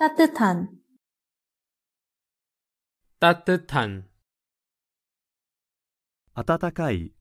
따뜻한따뜻한暖かい